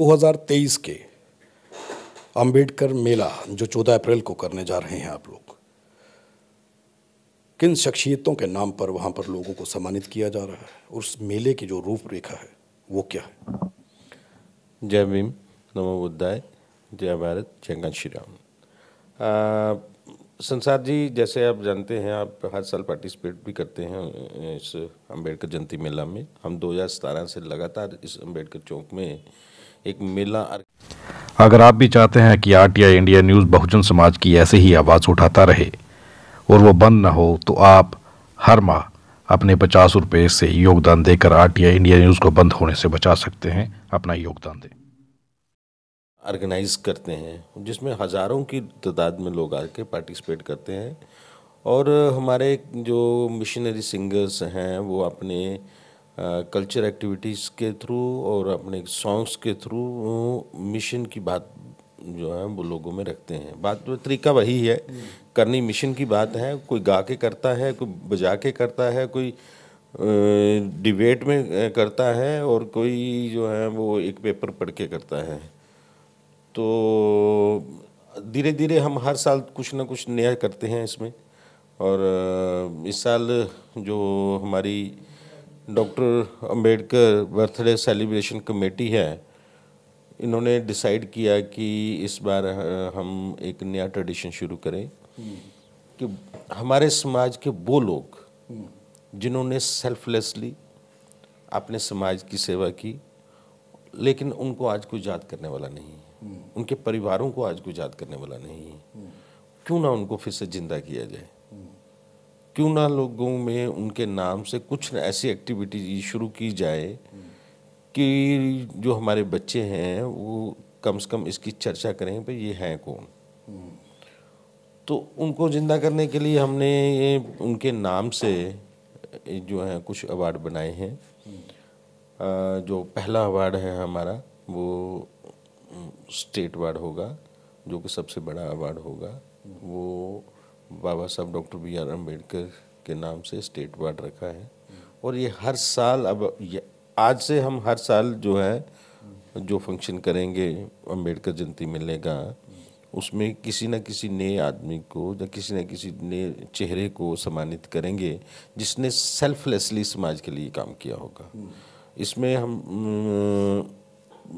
2023 के अंबेडकर मेला जो 14 अप्रैल को करने जा रहे हैं आप लोग किन शख्सियतों के नाम पर वहाँ पर लोगों को सम्मानित किया जा रहा है उस मेले की जो रूपरेखा है वो क्या है जय भीम नमो बुद्धाय जय भारत जय गण श्री राम संसार जी जैसे आप जानते हैं आप हर साल पार्टिसिपेट भी करते हैं इस अंबेडकर जयंती मेला में हम 2017 से लगातार इस अंबेडकर चौक में एक मेला अगर आप भी चाहते हैं कि आरटीआई इंडिया न्यूज़ बहुजन समाज की ऐसे ही आवाज़ उठाता रहे और वो बंद ना हो तो आप हर माह अपने पचास रुपये से योगदान देकर आरटीआई इंडिया न्यूज़ को बंद होने से बचा सकते हैं अपना योगदान दें ऑर्गेनाइज करते हैं जिसमें हज़ारों की तादाद में लोग आके पार्टिसिपेट करते हैं और हमारे जो मिशनरी सिंगर्स हैं वो अपने कल्चर एक्टिविटीज़ के थ्रू और अपने सॉन्ग्स के थ्रू मिशन की बात जो है वो लोगों में रखते हैं बात तो तरीका वही है करनी मिशन की बात है कोई गा के करता है कोई बजा के करता है कोई डिबेट में करता है और कोई जो है वो एक पेपर पढ़ के करता है तो धीरे धीरे हम हर साल कुछ ना कुछ नया करते हैं इसमें और इस साल जो हमारी doctor Ambedkar birthday celebration committee है इन्होंने डिसाइड किया कि इस बार हम एक नया ट्रेडिशन शुरू करें कि हमारे समाज के वो लोग जिन्होंने सेल्फलेसली अपने समाज की सेवा की लेकिन उनको आज कोई याद करने वाला नहीं है उनके परिवारों को आज कोई याद करने वाला नहीं है क्यों ना उनको फिर से ज़िंदा किया जाए क्यों ना लोगों में उनके नाम से कुछ ना ऐसी एक्टिविटीज शुरू की जाए कि जो हमारे बच्चे हैं वो कम से कम इसकी चर्चा करें पर ये हैं कौन तो उनको ज़िंदा करने के लिए हमने ये उनके नाम से जो है कुछ अवार्ड बनाए हैं जो पहला अवार्ड है हमारा वो स्टेट अवार्ड होगा जो कि सबसे बड़ा अवार्ड होगा वो बाबा साहब डॉक्टर बी आर अम्बेडकर के नाम से स्टेट वार्ड रखा है और ये हर साल अब आज से हम हर साल जो है जो फंक्शन करेंगे अम्बेडकर जयंती मिलेगा उसमें किसी न किसी नए आदमी को या किसी न किसी नए चेहरे को सम्मानित करेंगे जिसने सेल्फलेसली समाज के लिए काम किया होगा इसमें हम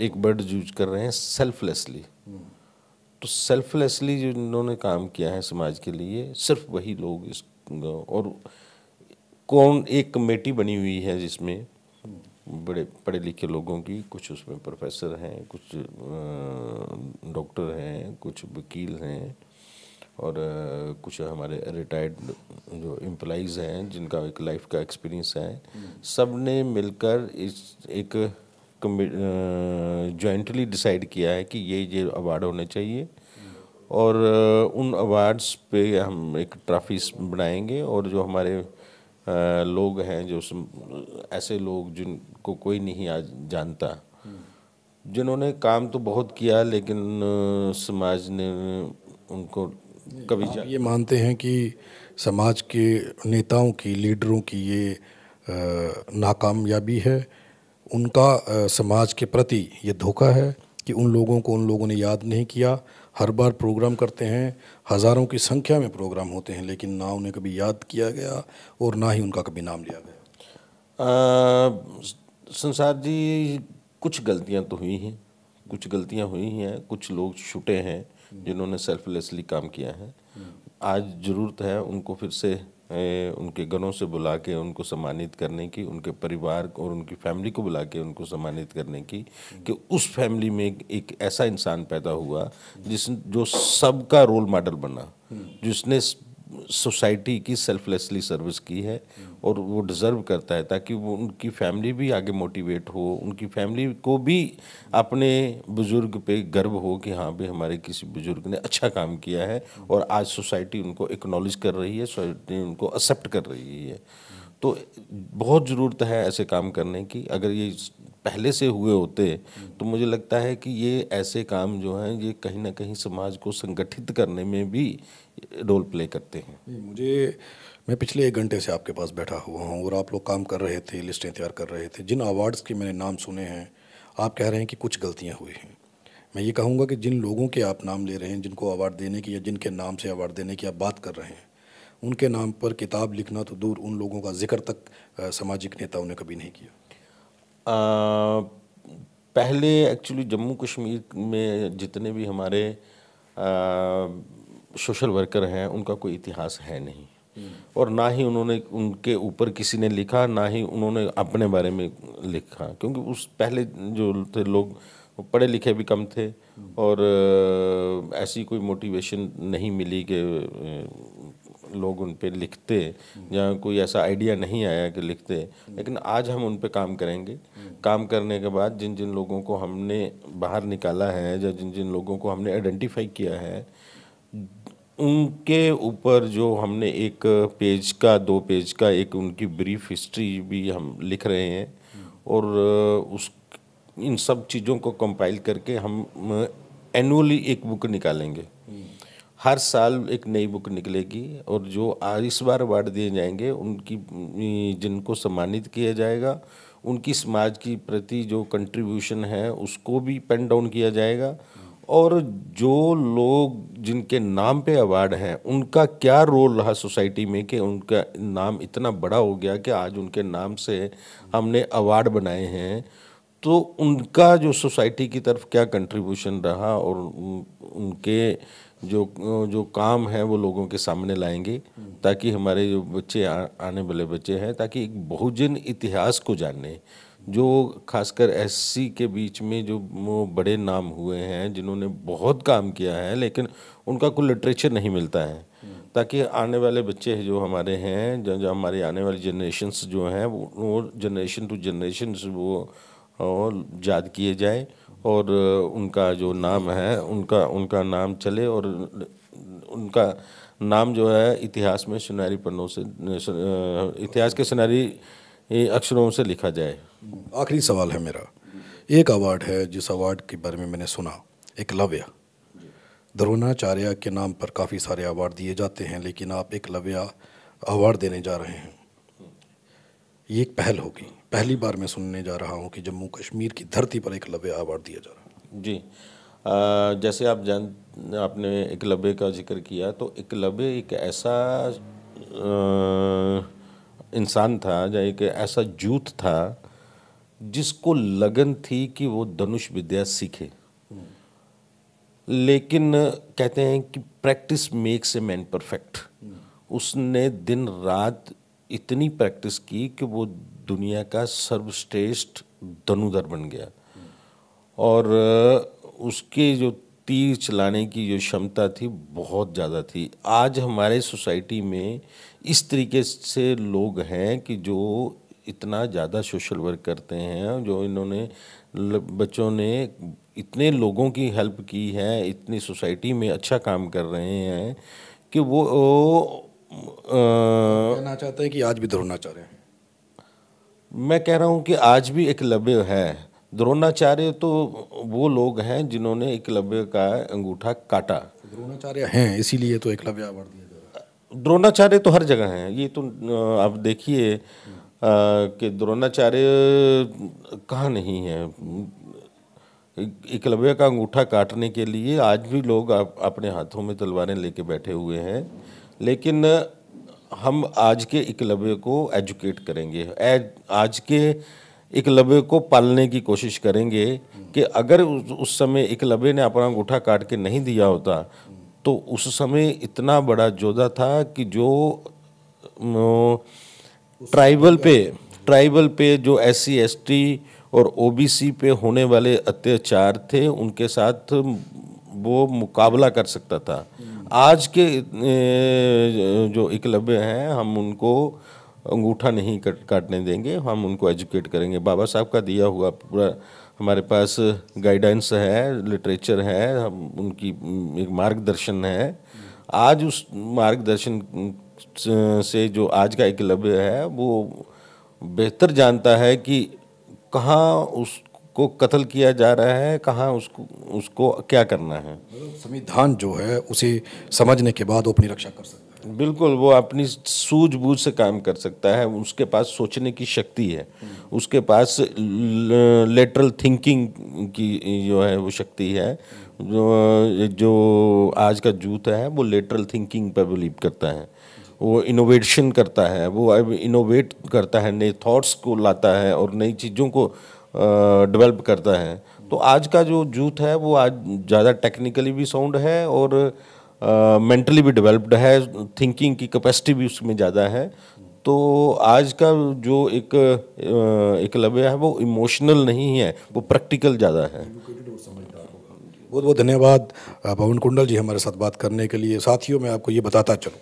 एक वर्ड यूज कर रहे हैं सेल्फलेसली तो सेल्फलेसली जिन्होंने काम किया है समाज के लिए सिर्फ वही लोग इस और कौन एक कमेटी बनी हुई है जिसमें बड़े पढ़े लिखे लोगों की कुछ उसमें प्रोफेसर हैं कुछ डॉक्टर हैं कुछ वकील हैं और कुछ हमारे रिटायर्ड जो एम्प्लॉज हैं जिनका एक लाइफ का एक्सपीरियंस है सब ने मिलकर इस एक जॉइंटली डिसाइड किया है कि ये ये अवार्ड होने चाहिए और उन अवार्ड्स पे हम एक ट्रॉफीज बनाएंगे और जो हमारे लोग हैं जो ऐसे लोग जिनको कोई नहीं आज जानता जिन्होंने काम तो बहुत किया लेकिन समाज ने उनको कभी ये मानते हैं कि समाज के नेताओं की लीडरों की ये नाकामयाबी है उनका समाज के प्रति ये धोखा है कि उन लोगों को उन लोगों ने याद नहीं किया हर बार प्रोग्राम करते हैं हज़ारों की संख्या में प्रोग्राम होते हैं लेकिन ना उन्हें कभी याद किया गया और ना ही उनका कभी नाम लिया गया संसार जी कुछ गलतियां तो हुई हैं कुछ गलतियां हुई हैं कुछ लोग छुटे हैं जिन्होंने सेल्फलेसली काम किया है हम्म। आज ज़रूरत है उनको फिर से उनके गनों से बुला के उनको सम्मानित करने की उनके परिवार और उनकी फैमिली को बुला के उनको सम्मानित करने की कि उस फैमिली में एक ऐसा इंसान पैदा हुआ जिस जो सबका रोल मॉडल बना जिसने सोसाइटी की सेल्फलेसली सर्विस की है और वो डिज़र्व करता है ताकि वो उनकी फैमिली भी आगे मोटिवेट हो उनकी फैमिली को भी अपने बुज़ुर्ग पे गर्व हो कि हाँ भाई हमारे किसी बुज़ुर्ग ने अच्छा काम किया है और आज सोसाइटी उनको एक्नॉलेज कर रही है सोसाइटी उनको एक्सेप्ट कर रही है तो बहुत ज़रूरत है ऐसे काम करने की अगर ये पहले से हुए होते तो मुझे लगता है कि ये ऐसे काम जो हैं ये कहीं ना कहीं समाज को संगठित करने में भी रोल प्ले करते हैं मुझे मैं पिछले एक घंटे से आपके पास बैठा हुआ हूँ और आप लोग काम कर रहे थे लिस्टें तैयार कर रहे थे जिन अवार्ड्स के मैंने नाम सुने हैं आप कह रहे हैं कि कुछ गलतियाँ हुई हैं मैं ये कहूँगा कि जिन लोगों के आप नाम ले रहे हैं जिनको अवार्ड देने की या जिनके नाम से अवार्ड देने की आप बात कर रहे हैं उनके नाम पर किताब लिखना तो दूर उन लोगों का जिक्र तक सामाजिक नेताओं ने कभी नहीं किया पहले एक्चुअली जम्मू कश्मीर में जितने भी हमारे सोशल वर्कर हैं उनका कोई इतिहास है नहीं हम्म। और ना ही उन्होंने उनके ऊपर किसी ने लिखा ना ही उन्होंने अपने बारे में लिखा क्योंकि उस पहले जो थे लोग पढ़े लिखे भी कम थे हम्म। और ऐसी कोई मोटिवेशन नहीं मिली कि लोग उन पर लिखते या कोई ऐसा आइडिया नहीं आया कि लिखते लेकिन आज हम उन पर काम करेंगे काम करने के बाद जिन जिन लोगों को हमने बाहर निकाला है या जिन जिन लोगों को हमने आइडेंटिफाई किया है उनके ऊपर जो हमने एक पेज का दो पेज का एक उनकी ब्रीफ हिस्ट्री भी हम लिख रहे हैं और उस इन सब चीज़ों को कंपाइल करके हम एनुअली एक बुक निकालेंगे हर साल एक नई बुक निकलेगी और जो इस बार अवार्ड दिए जाएंगे उनकी जिनको सम्मानित किया जाएगा उनकी समाज की प्रति जो कंट्रीब्यूशन है उसको भी पेन डाउन किया जाएगा और जो लोग जिनके नाम पे अवार्ड हैं उनका क्या रोल रहा सोसाइटी में कि उनका नाम इतना बड़ा हो गया कि आज उनके नाम से हमने अवार्ड बनाए हैं तो उनका जो सोसाइटी की तरफ क्या कंट्रीब्यूशन रहा और उनके जो जो काम है वो लोगों के सामने लाएंगे ताकि हमारे जो बच्चे आ, आने वाले बच्चे हैं ताकि एक बहुजन इतिहास को जाने जो खासकर एससी के बीच में जो बड़े नाम हुए हैं जिन्होंने बहुत काम किया है लेकिन उनका कोई लिटरेचर नहीं मिलता है ताकि आने वाले बच्चे जो हमारे हैं जो, जो हमारे आने वाले जनरेशन्स जो हैं वो जनरेशन टू जनरेशन वो याद किए जाए और उनका जो नाम है उनका उनका नाम चले और उनका नाम जो है इतिहास में सुनहरी पन्नों से इतिहास के सुनहरी अक्षरों से लिखा जाए आखिरी सवाल है मेरा एक अवार्ड है जिस अवार्ड के बारे में मैंने सुना एक लव्य द्रोणाचार्य के नाम पर काफ़ी सारे अवार्ड दिए जाते हैं लेकिन आप एक लव्य अवार्ड देने जा रहे हैं ये एक पहल होगी पहली बार मैं सुनने जा रहा हूँ कि जम्मू कश्मीर की धरती पर एक लव्य अवार्ड दिया जा रहा है जी आ, जैसे आप जान आपने एकलव्य का जिक्र किया तो एकलव्य एक ऐसा इंसान था या एक ऐसा जूथ था जिसको लगन थी कि वो धनुष विद्या सीखे लेकिन कहते हैं कि practice makes a man perfect hmm. उसने दिन रात इतनी प्रैक्टिस की कि वो दुनिया का सर्वश्रेष्ठ धनुधर बन गया और उसके जो तीर चलाने की जो क्षमता थी बहुत ज़्यादा थी आज हमारे सोसाइटी में इस तरीके से लोग हैं कि जो इतना ज़्यादा सोशल वर्क करते हैं जो इन्होंने बच्चों ने इतने लोगों की हेल्प की है इतनी सोसाइटी में अच्छा काम कर रहे हैं कि वो कहना चाहते हैं कि आज भी द्रोणाचार्य हैं मैं कह रहा हूँ कि आज भी एकलव्य है द्रोणाचार्य तो वो लोग हैं जिन्होंने एकलव्य का अंगूठा काटा द्रोणाचार्य हैं इसीलिए तो एकलव्य अवार्ड दिया द्रोणाचार्य तो हर जगह हैं ये तो आप देखिए कि द्रोणाचार्य कहाँ नहीं है एकलव्य का अंगूठा काटने के लिए आज भी लोग आप अपने हाथों में तलवारें लेके बैठे हुए हैं लेकिन हम आज के इकलव्य को एजुकेट करेंगे आज के इकलव्य को पालने की कोशिश करेंगे कि अगर उस समय इकलव्य ने अपना अंगूठा काट के नहीं दिया होता तो उस समय इतना बड़ा जोधा था कि जो ट्राइबल पे ट्राइबल पे जो एस सी एस टी और ओबीसी पे होने वाले अत्याचार थे उनके साथ वो मुकाबला कर सकता था आज के जो इकलव्य हैं हम उनको अंगूठा नहीं काटने देंगे हम उनको एजुकेट करेंगे बाबा साहब का दिया हुआ पूरा हमारे पास गाइडेंस है लिटरेचर है हम उनकी एक मार्गदर्शन है आज उस मार्गदर्शन से जो आज का एकलव्य है वो बेहतर जानता है कि कहाँ उस को कत्ल किया जा रहा है कहाँ उसको उसको क्या करना है संविधान जो है उसे समझने के बाद वो अपनी रक्षा कर सकता है बिल्कुल वो अपनी सूझबूझ से काम कर सकता है उसके पास सोचने की शक्ति है उसके पास लेटरल थिंकिंग की जो है वो शक्ति है जो जो आज का जूथ है वो लेटरल थिंकिंग पर बिलीव करता है वो इनोवेशन करता है वो इनोवेट करता है नए थॉट्स को लाता है और नई चीज़ों को डेवलप करता है तो आज का जो जूथ है वो आज ज़्यादा टेक्निकली भी साउंड है और मेंटली भी डेवलप्ड है थिंकिंग की कैपेसिटी भी उसमें ज़्यादा है तो आज का जो एक एक लव्य है वो इमोशनल नहीं है वो प्रैक्टिकल ज़्यादा है बहुत बहुत धन्यवाद पवन कुंडल जी हमारे साथ बात करने के लिए साथियों मैं आपको ये बताता चलूँ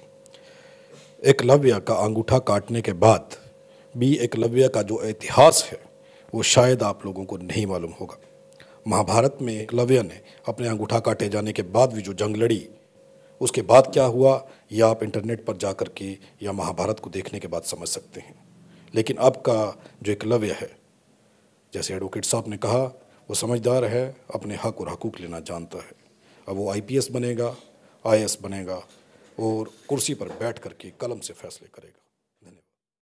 एकलव्य का अंगूठा काटने के बाद भी एक लव्य का जो इतिहास है वो शायद आप लोगों को नहीं मालूम होगा महाभारत में एकलव्य ने अपने अंगूठा काटे जाने के बाद भी जो जंग लड़ी उसके बाद क्या हुआ या आप इंटरनेट पर जाकर के या महाभारत को देखने के बाद समझ सकते हैं लेकिन अब का जो एकलव्य है जैसे एडवोकेट साहब ने कहा वो समझदार है अपने हक और हकूक लेना जानता है अब वो आईपीएस बनेगा आईएएस बनेगा और कुर्सी पर बैठ करके कलम से फैसले करेगा